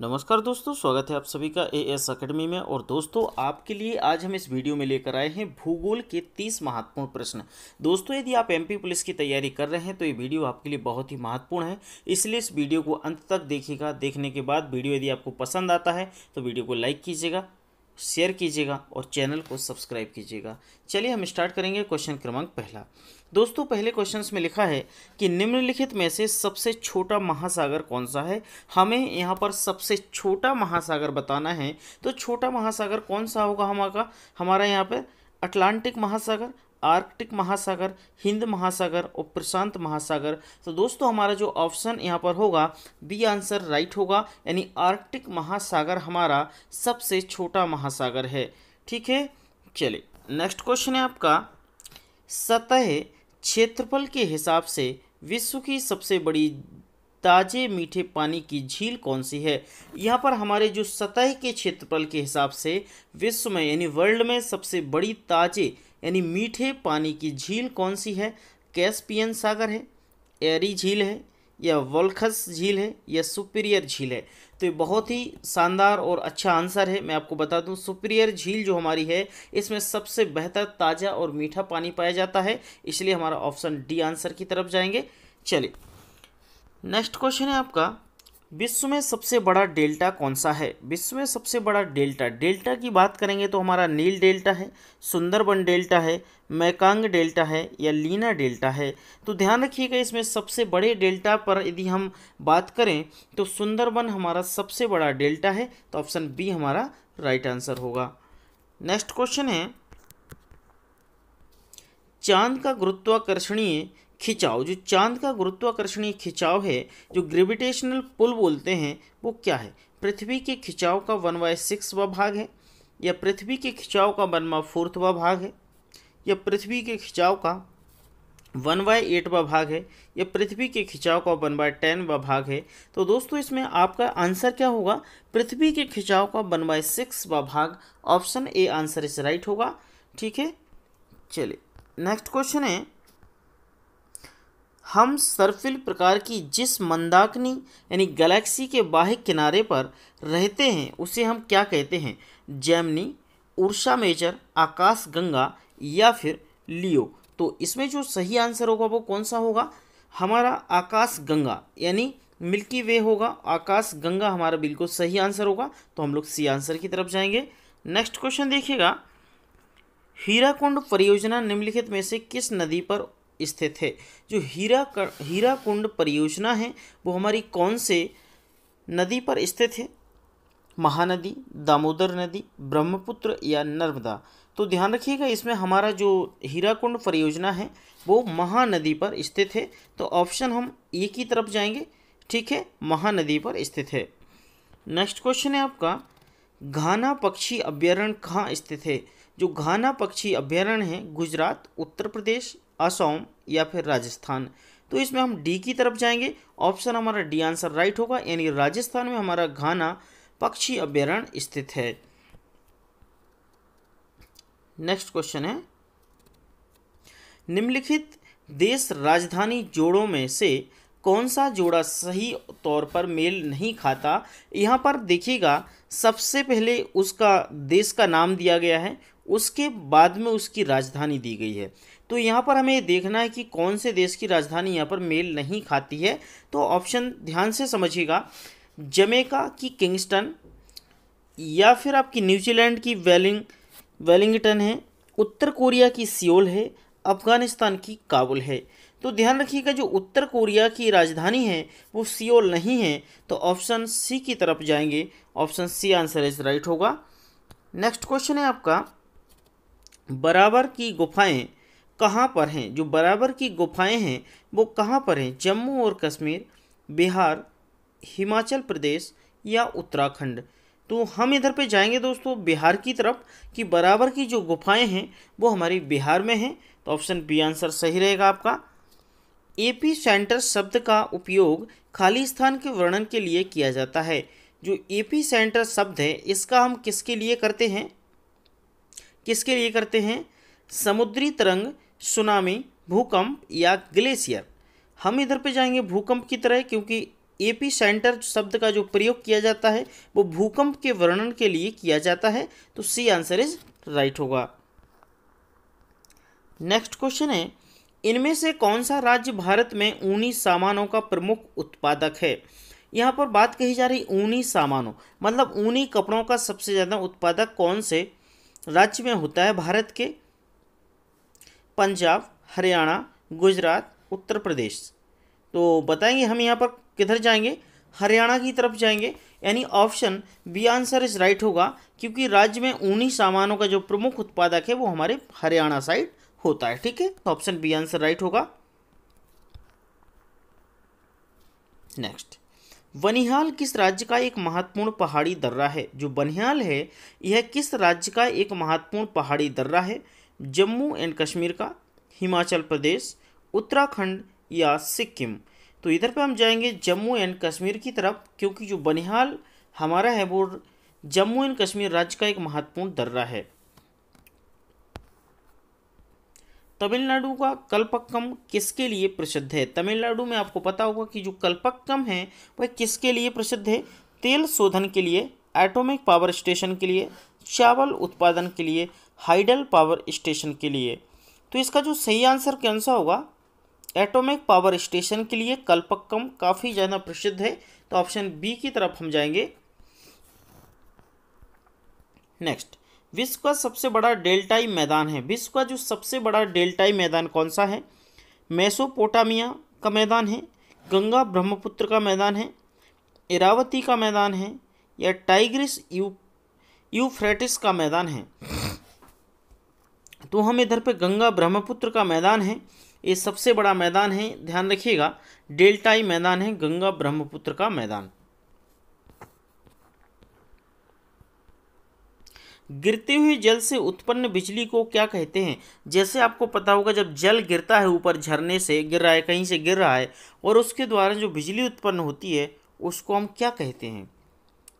नमस्कार दोस्तों स्वागत है आप सभी का ए एस अकेडमी में और दोस्तों आपके लिए आज हम इस वीडियो में लेकर आए हैं भूगोल के 30 महत्वपूर्ण प्रश्न दोस्तों यदि आप एमपी पुलिस की तैयारी कर रहे हैं तो ये वीडियो आपके लिए बहुत ही महत्वपूर्ण है इसलिए इस वीडियो को अंत तक देखिएगा देखने के बाद वीडियो यदि आपको पसंद आता है तो वीडियो को लाइक कीजिएगा शेयर कीजिएगा और चैनल को सब्सक्राइब कीजिएगा चलिए हम स्टार्ट करेंगे क्वेश्चन क्रमांक पहला दोस्तों पहले क्वेश्चंस में लिखा है कि निम्नलिखित में से सबसे छोटा महासागर कौन सा है हमें यहाँ पर सबसे छोटा महासागर बताना है तो छोटा महासागर कौन सा होगा हमारा हमारा यहाँ पर अटलांटिक महासागर आर्कटिक महासागर हिंद महासागर और प्रशांत महासागर तो दोस्तों हमारा जो ऑप्शन यहाँ पर होगा बी आंसर राइट होगा यानी आर्कटिक महासागर हमारा सबसे छोटा महासागर है ठीक है चलिए नेक्स्ट क्वेश्चन है आपका सतह क्षेत्रफल के हिसाब से विश्व की सबसे बड़ी ताजे मीठे पानी की झील कौन सी है यहाँ पर हमारे जो सतह के क्षेत्रफल के हिसाब से विश्व में यानी वर्ल्ड में सबसे बड़ी ताजे यानी मीठे पानी की झील कौन सी है कैस्पियन सागर है एरी झील है या वोल्खस झील है या सुपीरियर झील है तो ये बहुत ही शानदार और अच्छा आंसर है मैं आपको बता दूं सुप्रियर झील जो हमारी है इसमें सबसे बेहतर ताज़ा और मीठा पानी पाया जाता है इसलिए हमारा ऑप्शन डी आंसर की तरफ जाएंगे चलिए नेक्स्ट क्वेश्चन है आपका विश्व में सबसे बड़ा डेल्टा कौन सा है विश्व में सबसे बड़ा डेल्टा डेल्टा की बात करेंगे तो हमारा नील डेल्टा है सुंदरबन डेल्टा है मैकांग डेल्टा है या लीना डेल्टा है तो ध्यान रखिएगा इसमें सबसे बड़े डेल्टा पर यदि हम बात करें तो सुंदरबन हमारा सबसे बड़ा डेल्टा है तो ऑप्शन बी हमारा राइट आंसर होगा नेक्स्ट क्वेश्चन है चांद का गुरुत्वाकर्षणीय खिंचाव जो चांद का गुरुत्वाकर्षणीय खिंचाव है जो ग्रेविटेशनल पुल बोलते हैं वो क्या है पृथ्वी के खिंचाव का वन बाय सिक्स व भाग है या पृथ्वी के खिंचाव का वन बाय फोर्थ व भाग है या पृथ्वी के खिंचाव का वन बाय एट व भाग है या पृथ्वी के खिंचाव का वन बाय टेन व भाग है तो दोस्तों इसमें आपका आंसर क्या होगा पृथ्वी के खिंचाव का वन बाय सिक्स व भाग option A answer is right होगा ठीक है चलिए नेक्स्ट क्वेश्चन है हम सर्फिल प्रकार की जिस मंदाकिनी यानी गैलेक्सी के बाह्य किनारे पर रहते हैं उसे हम क्या कहते हैं जैमनी ऊर्षा मेजर आकाश गंगा या फिर लियो तो इसमें जो सही आंसर होगा वो कौन सा होगा हमारा आकाश गंगा यानी मिल्की वे होगा आकाश गंगा हमारा बिल्कुल सही आंसर होगा तो हम लोग सी आंसर की तरफ जाएंगे नेक्स्ट क्वेश्चन देखिएगा हीराकुंड परियोजना निम्नलिखित में से किस नदी पर स्थित है जो हीरा कर, हीरा कुंड परियोजना है वो हमारी कौन से नदी पर स्थित है महानदी दामोदर नदी ब्रह्मपुत्र या नर्मदा तो ध्यान रखिएगा इसमें हमारा जो हीराकुंड परियोजना है वो महानदी पर स्थित है तो ऑप्शन हम ए की तरफ जाएंगे ठीक है महानदी पर स्थित है नेक्स्ट क्वेश्चन है आपका घाना पक्षी अभ्यारण्य कहाँ स्थित है जो घाना पक्षी अभ्यारण्य है गुजरात उत्तर प्रदेश असम या फिर राजस्थान तो इसमें हम डी की तरफ जाएंगे ऑप्शन हमारा डी आंसर राइट होगा यानी राजस्थान में हमारा घाना पक्षी अभ्यारण्य स्थित है नेक्स्ट क्वेश्चन है निम्नलिखित देश राजधानी जोड़ों में से कौन सा जोड़ा सही तौर पर मेल नहीं खाता यहाँ पर देखिएगा सबसे पहले उसका देश का नाम दिया गया है उसके बाद में उसकी राजधानी दी गई है तो यहाँ पर हमें देखना है कि कौन से देश की राजधानी यहाँ पर मेल नहीं खाती है तो ऑप्शन ध्यान से समझिएगा जमेका की किंगस्टन या फिर आपकी न्यूजीलैंड की वेलिंग वेलिंगटन है उत्तर कोरिया की सियोल है अफगानिस्तान की काबुल है तो ध्यान रखिएगा जो उत्तर कोरिया की राजधानी है वो सियोल नहीं है तो ऑप्शन सी की तरफ जाएंगे option C answer is right होगा नेक्स्ट क्वेश्चन है आपका बराबर की गुफाएं कहाँ पर हैं जो बराबर की गुफाएं हैं वो कहाँ पर हैं जम्मू और कश्मीर बिहार हिमाचल प्रदेश या उत्तराखंड तो हम इधर पे जाएंगे दोस्तों बिहार की तरफ कि बराबर की जो गुफाएं हैं वो हमारी बिहार में हैं तो ऑप्शन बी आंसर सही रहेगा आपका एपी सेंटर शब्द का उपयोग खाली स्थान के वर्णन के लिए किया जाता है जो एपी सेंटर शब्द है इसका हम किसके लिए करते हैं किसके लिए करते हैं समुद्री तरंग सुनामी भूकंप या ग्लेशियर हम इधर पे जाएंगे भूकंप की तरह क्योंकि एपी सेंटर शब्द का जो प्रयोग किया जाता है वो भूकंप के वर्णन के लिए किया जाता है तो सी आंसर इज राइट होगा नेक्स्ट क्वेश्चन है इनमें से कौन सा राज्य भारत में ऊनी सामानों का प्रमुख उत्पादक है यहाँ पर बात कही जा रही ऊनी सामानों मतलब ऊनी कपड़ों का सबसे ज़्यादा उत्पादक कौन से राज्य में होता है भारत के पंजाब हरियाणा गुजरात उत्तर प्रदेश तो बताएंगे हम यहाँ पर किधर जाएंगे हरियाणा की तरफ जाएंगे यानी option B answer is right होगा क्योंकि राज्य में ऊनी सामानों का जो प्रमुख उत्पादक है वो हमारे हरियाणा साइड होता है ठीक है ऑप्शन बी आंसर राइट होगा नेक्स्ट बनिहाल किस राज्य का एक महत्वपूर्ण पहाड़ी दर्रा है जो बनिहाल है यह किस राज्य का एक महत्वपूर्ण पहाड़ी दर्रा है जम्मू एंड कश्मीर का हिमाचल प्रदेश उत्तराखंड या सिक्किम तो इधर पे हम जाएंगे जम्मू एंड कश्मीर की तरफ क्योंकि जो बनिहाल हमारा है वो जम्मू एंड कश्मीर राज्य का एक महत्वपूर्ण दर्रा है तमिलनाडु का कल्पक्कम किसके लिए प्रसिद्ध है तमिलनाडु में आपको पता होगा कि जो कल्पक्कम है वह किसके लिए प्रसिद्ध है तेल शोधन के लिए एटॉमिक पावर स्टेशन के लिए चावल उत्पादन के लिए हाइडल पावर स्टेशन के लिए तो इसका जो सही आंसर कौन सा होगा एटॉमिक पावर स्टेशन के लिए कल्पक्कम काफ़ी ज़्यादा प्रसिद्ध है तो ऑप्शन बी की तरफ हम जाएंगे नेक्स्ट विश्व का सबसे बड़ा डेल्टाई मैदान है विश्व का जो सबसे बड़ा डेल्टाई मैदान कौन सा है मेसोपोटामिया का मैदान है गंगा ब्रह्मपुत्र का मैदान है इरावती का मैदान है या टाइग्रिस यू यूफ्रेटिस का मैदान है तो हम इधर पे गंगा ब्रह्मपुत्र का मैदान है ये सबसे बड़ा मैदान है ध्यान रखिएगा डेल्टाई मैदान है गंगा ब्रह्मपुत्र का मैदान गिरते हुए जल से उत्पन्न बिजली को क्या कहते हैं जैसे आपको पता होगा जब जल गिरता है ऊपर झरने से गिर रहा है कहीं से गिर रहा है और उसके द्वारा जो बिजली उत्पन्न होती है उसको हम क्या कहते हैं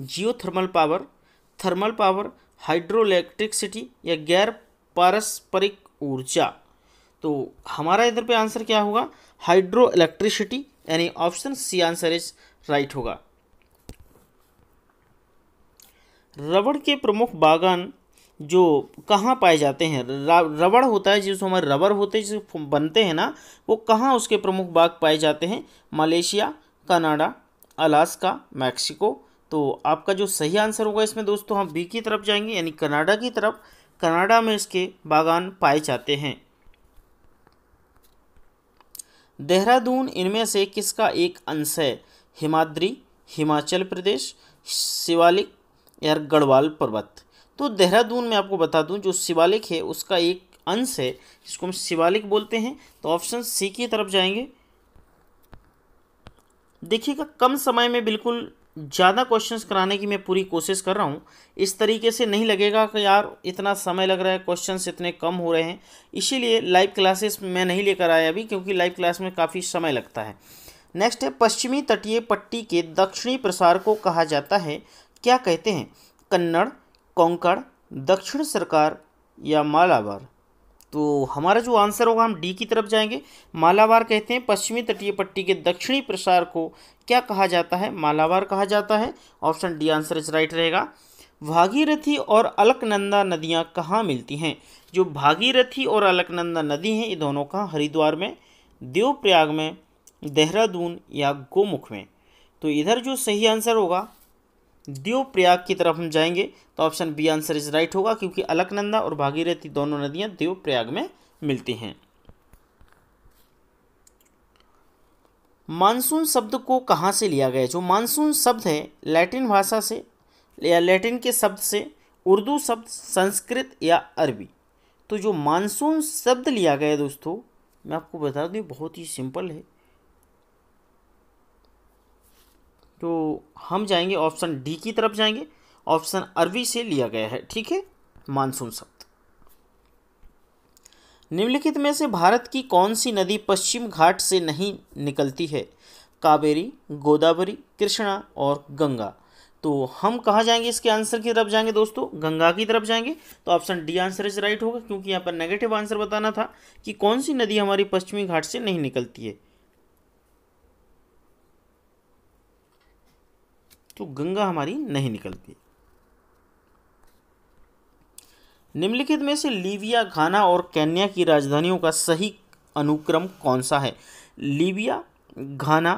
geothermal power thermal power hydroelectricity या गैर पारस्परिक ऊर्जा तो हमारा इधर पे आंसर क्या होगा हाइड्रो इलेक्ट्रिसिटी यानी option C answer is right होगा रबड़ के प्रमुख बागान जो कहाँ पाए जाते हैं रबड़ होता है जिसको हमारे रबर होते हैं जिस बनते हैं ना वो कहाँ उसके प्रमुख बाग पाए जाते हैं मलेशिया कनाडा अलास्का मैक्सिको तो आपका जो सही आंसर होगा इसमें दोस्तों हम बी की तरफ जाएंगे यानी कनाडा की तरफ कनाडा में इसके बागान पाए जाते हैं देहरादून इनमें से किसका एक अंश है हिमाद्री हिमाचल प्रदेश शिवालिक या गढ़वाल पर्वत तो देहरादून में आपको बता दूं जो शिवालिक है उसका एक अंश है जिसको हम शिवालिक बोलते हैं तो ऑप्शन सी की तरफ जाएंगे देखिएगा कम समय में बिल्कुल ज़्यादा क्वेश्चंस कराने की मैं पूरी कोशिश कर रहा हूँ इस तरीके से नहीं लगेगा कि यार इतना समय लग रहा है क्वेश्चंस इतने कम हो रहे हैं इसीलिए लाइव क्लासेस मैं नहीं लेकर आया अभी क्योंकि लाइव क्लास में काफ़ी समय लगता है नेक्स्ट है पश्चिमी तटीय पट्टी के दक्षिणी प्रसार को कहा जाता है क्या कहते हैं कन्नड़ कोंकण दक्षिण सरकार या मालाबार तो हमारा जो आंसर होगा हम डी की तरफ जाएंगे मालाबार कहते हैं पश्चिमी तटीय पट्टी के दक्षिणी प्रसार को क्या कहा जाता है मालाबार कहा जाता है option D answer is right रहेगा भागीरथी और अलकनंदा नदियाँ कहाँ मिलती हैं जो भागीरथी और अलकनंदा नदी हैं ये दोनों कहाँ हरिद्वार में देवप्रयाग में देहरादून या गोमुख में तो इधर जो सही आंसर होगा देवप्रयाग की तरफ हम जाएंगे तो option B answer is right होगा क्योंकि अलकनंदा और भागीरथी दोनों नदियां देवप्रयाग में मिलती हैं मानसून शब्द को कहाँ से लिया गया जो मानसून शब्द है लैटिन भाषा से या लैटिन के शब्द से उर्दू शब्द संस्कृत या अरबी तो जो मानसून शब्द लिया गया दोस्तों मैं आपको बता दूँ बहुत ही सिंपल है तो हम जाएंगे ऑप्शन डी की तरफ जाएंगे ऑप्शन अरबी से लिया गया है ठीक है मानसून शब्द निम्नलिखित में से भारत की कौन सी नदी पश्चिम घाट से नहीं निकलती है कावेरी गोदावरी कृष्णा और गंगा तो हम कहाँ जाएंगे इसके आंसर की तरफ जाएंगे दोस्तों गंगा की तरफ जाएंगे तो option D answer is right होगा क्योंकि यहाँ पर नेगेटिव आंसर बताना था कि कौन सी नदी हमारी पश्चिमी घाट से नहीं निकलती है तो गंगा हमारी नहीं निकलती निम्नलिखित में से लीबिया घाना और केन्या की राजधानियों का सही अनुक्रम कौन सा है लीबिया घाना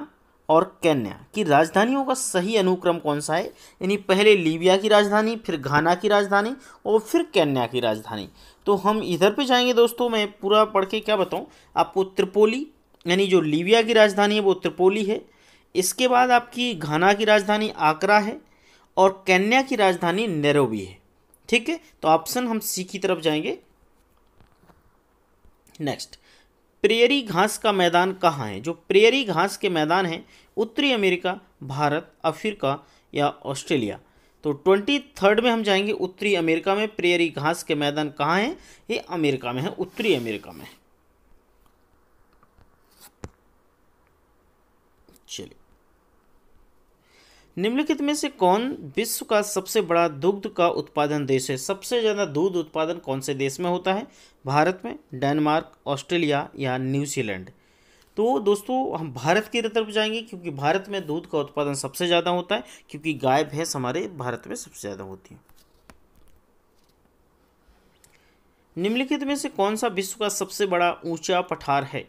और केन्या की राजधानियों का सही अनुक्रम कौन सा है यानी पहले लीबिया की राजधानी फिर घाना की राजधानी और फिर केन्या की राजधानी तो हम इधर पे जाएंगे दोस्तों मैं पूरा पढ़ के क्या बताऊँ आपको त्रिपोली यानी जो लीबिया की राजधानी है वो त्रिपोली है इसके बाद आपकी घाना की राजधानी आकरा है और कन्या की राजधानी नेरोवी है ठीक है तो ऑप्शन हम सी की तरफ जाएंगे नेक्स्ट प्रेयरी घास का मैदान कहाँ है जो प्रेयरी घास के मैदान हैं उत्तरी अमेरिका भारत अफ्रीका या ऑस्ट्रेलिया तो ट्वेंटी थर्ड में हम जाएंगे उत्तरी अमेरिका में प्रेयरी घास के मैदान कहाँ हैं ये अमेरिका में है उत्तरी अमेरिका में चलिए निम्नलिखित में से कौन विश्व का सबसे बड़ा दुग्ध का उत्पादन देश है सबसे ज़्यादा दूध उत्पादन कौन से देश में होता है भारत में डेनमार्क ऑस्ट्रेलिया या न्यूजीलैंड तो दोस्तों हम भारत की तरफ जाएंगे क्योंकि भारत में दूध का उत्पादन सबसे ज़्यादा होता है क्योंकि गाय भैंस हमारे भारत में सबसे ज़्यादा होती है निम्नलिखित में से कौन सा विश्व का सबसे बड़ा ऊंचा पठार है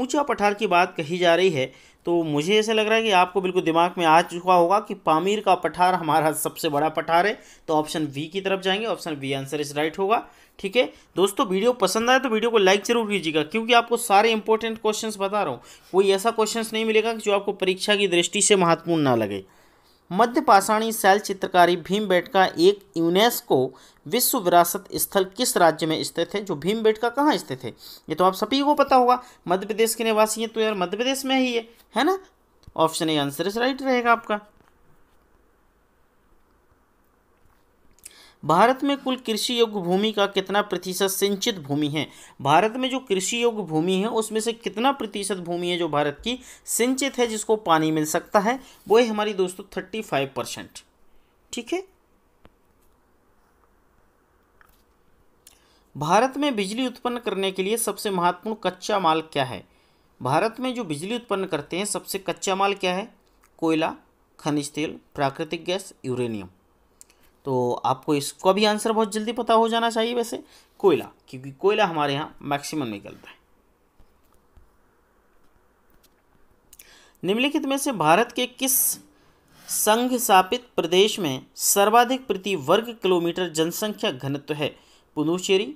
ऊंचा पठार की बात कही जा रही है तो मुझे ऐसा लग रहा है कि आपको बिल्कुल दिमाग में आ चुका होगा कि पामीर का पठार हमारा सबसे बड़ा पठार है तो ऑप्शन वी की तरफ जाएंगे option B answer is right होगा ठीक है दोस्तों वीडियो पसंद आए तो वीडियो को लाइक जरूर कीजिएगा क्योंकि आपको सारे इंपॉर्टेंट क्वेश्चंस बता रहा हूँ कोई ऐसा क्वेश्चंस नहीं मिलेगा जो आपको परीक्षा की दृष्टि से महत्वपूर्ण ना लगे मध्य पाषाणी शैल चित्रकारी भीम बेट का एक यूनेस्को विश्व विरासत स्थल किस राज्य में स्थित है जो भीम बेट का कहाँ स्थित है ये तो आप सभी को पता होगा मध्य प्रदेश के निवासी हैं तो यार मध्य प्रदेश में ही है है ना option A answer is right रहेगा आपका भारत में कुल कृषि योग्य भूमि का कितना प्रतिशत सिंचित भूमि है भारत में जो कृषि योग्य भूमि है उसमें से कितना प्रतिशत भूमि है जो भारत की सिंचित है जिसको पानी मिल सकता है वो है हमारी दोस्तों थर्टी फाइव परसेंट ठीक है भारत में बिजली उत्पन्न करने के लिए सबसे महत्वपूर्ण कच्चा माल क्या है भारत में जो बिजली उत्पन्न करते हैं सबसे कच्चा माल क्या है कोयला खनिज तेल प्राकृतिक गैस यूरेनियम तो आपको इसका भी आंसर बहुत जल्दी पता हो जाना चाहिए वैसे कोयला क्योंकि कोयला हमारे यहाँ मैक्सिमम निकलता है निम्नलिखित में से भारत के किस संघ सापित प्रदेश में सर्वाधिक प्रति वर्ग किलोमीटर जनसंख्या घनत्व है पुदुचेरी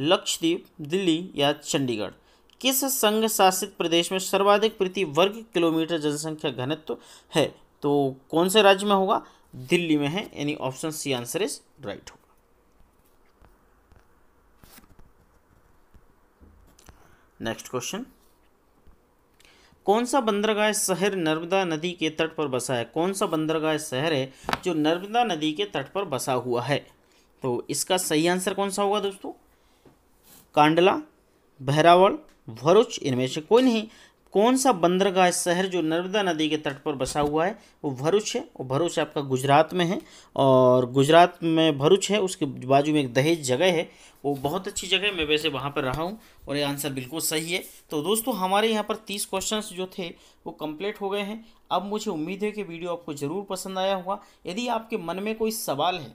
लक्षद्वीप दिल्ली या चंडीगढ़ किस संघ शासित प्रदेश में सर्वाधिक प्रति वर्ग किलोमीटर जनसंख्या घनत्व है तो कौन से राज्य में होगा दिल्ली में है यानी option C answer is right होगा नेक्स्ट क्वेश्चन कौन सा बंदरगाह शहर नर्मदा नदी के तट पर बसा है कौन सा बंदरगाह शहर है जो नर्मदा नदी के तट पर बसा हुआ है तो इसका सही आंसर कौन सा होगा दोस्तों कांडला भैरावल भरूच इनमें से कोई नहीं कौन सा बंदरगाह शहर जो नर्मदा नदी के तट पर बसा हुआ है वो भरूच है और भरूच आपका गुजरात में है और गुजरात में भरूच है उसके बाजू में एक दहेज जगह है वो बहुत अच्छी जगह है मैं वैसे वहाँ पर रहा हूँ और ये आंसर बिल्कुल सही है तो दोस्तों हमारे यहाँ पर तीस क्वेश्चन जो थे वो कम्प्लीट हो गए हैं अब मुझे उम्मीद है कि वीडियो आपको ज़रूर पसंद आया हुआ यदि आपके मन में कोई सवाल है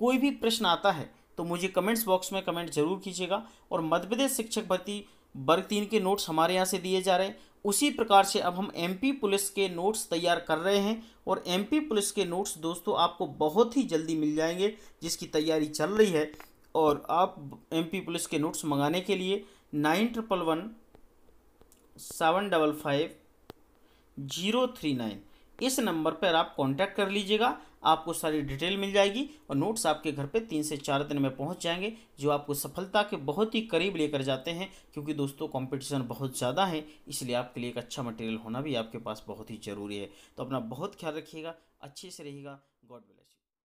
कोई भी प्रश्न आता है तो मुझे कमेंट्स बॉक्स में कमेंट जरूर कीजिएगा और मध्य प्रदेश शिक्षक भर्ती वर्ग तीन के नोट्स हमारे यहाँ से दिए जा रहे हैं उसी प्रकार से अब हम एमपी पुलिस के नोट्स तैयार कर रहे हैं और एमपी पुलिस के नोट्स दोस्तों आपको बहुत ही जल्दी मिल जाएंगे जिसकी तैयारी चल रही है और आप एमपी पुलिस के नोट्स मंगाने के लिए nine triple one seven double five zero three nine इस नंबर पर आप कांटेक्ट कर लीजिएगा आपको सारी डिटेल मिल जाएगी और नोट्स आपके घर पे तीन से चार दिन में पहुंच जाएंगे जो आपको सफलता के बहुत ही करीब लेकर जाते हैं क्योंकि दोस्तों कंपटीशन बहुत ज़्यादा है इसलिए आपके लिए एक अच्छा मटेरियल होना भी आपके पास बहुत ही ज़रूरी है तो अपना बहुत ख्याल रखिएगा अच्छे से रहिएगा गॉड ब्लेस